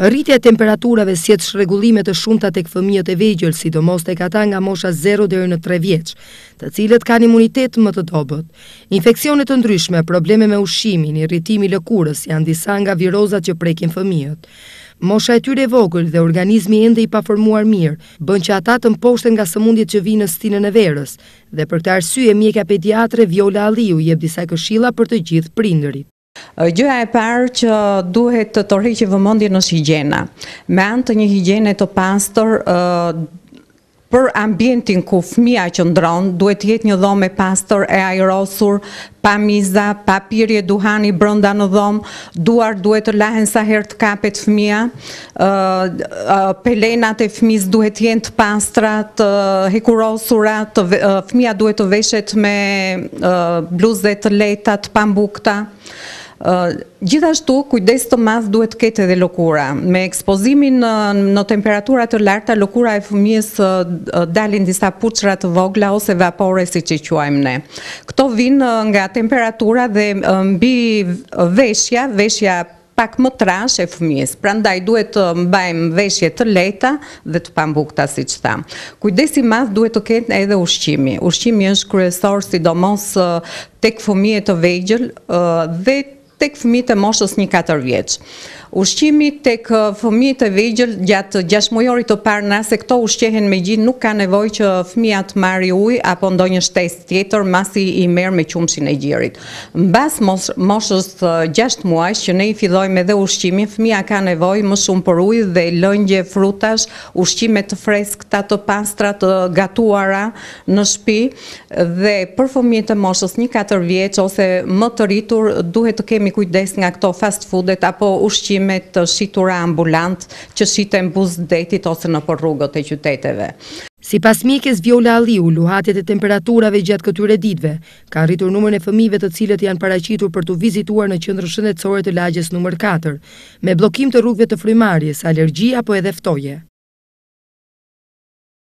Rritja e temperaturave si të shrregullime të shumta tek fëmijët e vegjël, sidomos tek ata nga mosha 0 deri në 3 vjeç, të cilët kanë imunitet më të dobët. Infeksione të ndryshme, probleme me ushqimin, irritimi i lëkurës janë disa nga virozat që prekin fëmijët. Mosha e tyre e vogël dhe organizmi ende i paformuar mirë bën që ata të mposhten nga sëmundjet që vijnë në stinën e verës dhe për këtë arsye mjeka pediatre Viola Alliu jep disa këshilla për të gjithë prindërit. Gjëja e parë që duhet të tërhi që vëmëndje në shigjena. Me antë të një higjene të pastor, për ambientin ku fëmija që ndronë, duhet jetë një dhome pastor e aerosur, pa miza, pa pirje duhani brënda në dhomë, duar duhet të lahen sa herë të kapet fëmija, pelenat e fëmis duhet jenë të pastra, të hekurosura, fëmija duhet të veshet me bluzet të leta, të pambukta, Gjithashtu, kujdes të maz duhet kete dhe lukura. Me ekspozimin në temperaturat të larta, lukura e fëmijës dalin disa puqrat vogla ose vapore si që quajmë ne. Këto vin nga temperatura dhe mbi veshja, veshja pak më trash e fëmijës, pra ndaj duhet të mbajmë veshje të leta dhe të pambukta si që tha. Kujdesi madhë duhet të ketë edhe ushqimi. Ushqimi është kryesor si domos tek fëmijë të vejgjëll dhe tek fëmijë të moshës 1-4 vjeç. Ushqimi tek uh, fëmijët e vegjël gjatë 6 muajorit të parë, nëse këto ushqehen me gji, nuk ka nevojë që fëmija të marrë ujë apo ndonjë shtesë tjetër, masi i merr me qumshin e gjerit. Mbas moshës 6 uh, muajsh që ne i fillojmë edhe ushqimin, fëmija ka nevojë më shumë për ujë dhe lëngje frutash, ushqime të freskëta, të pastra, të gatuara në shtëpi dhe për fëmijët e moshës 1-4 vjeç ose më të rritur duhet të kemi kemi kujdes nga këto fast foodet apo ushqimet të shqitura ambulant që shqitën buzë detit ose në rrugët e qyteteve. Si pas mjekes Viola Aliu, luhatjet e temperaturave gjatë këtyre ditve, ka rritur numër në fëmive të cilët janë paracitur për të vizituar në qëndrë shëndetësore të lagjes nëmër 4, me blokim të rrugve të frimarjes, alergji apo edhe ftoje.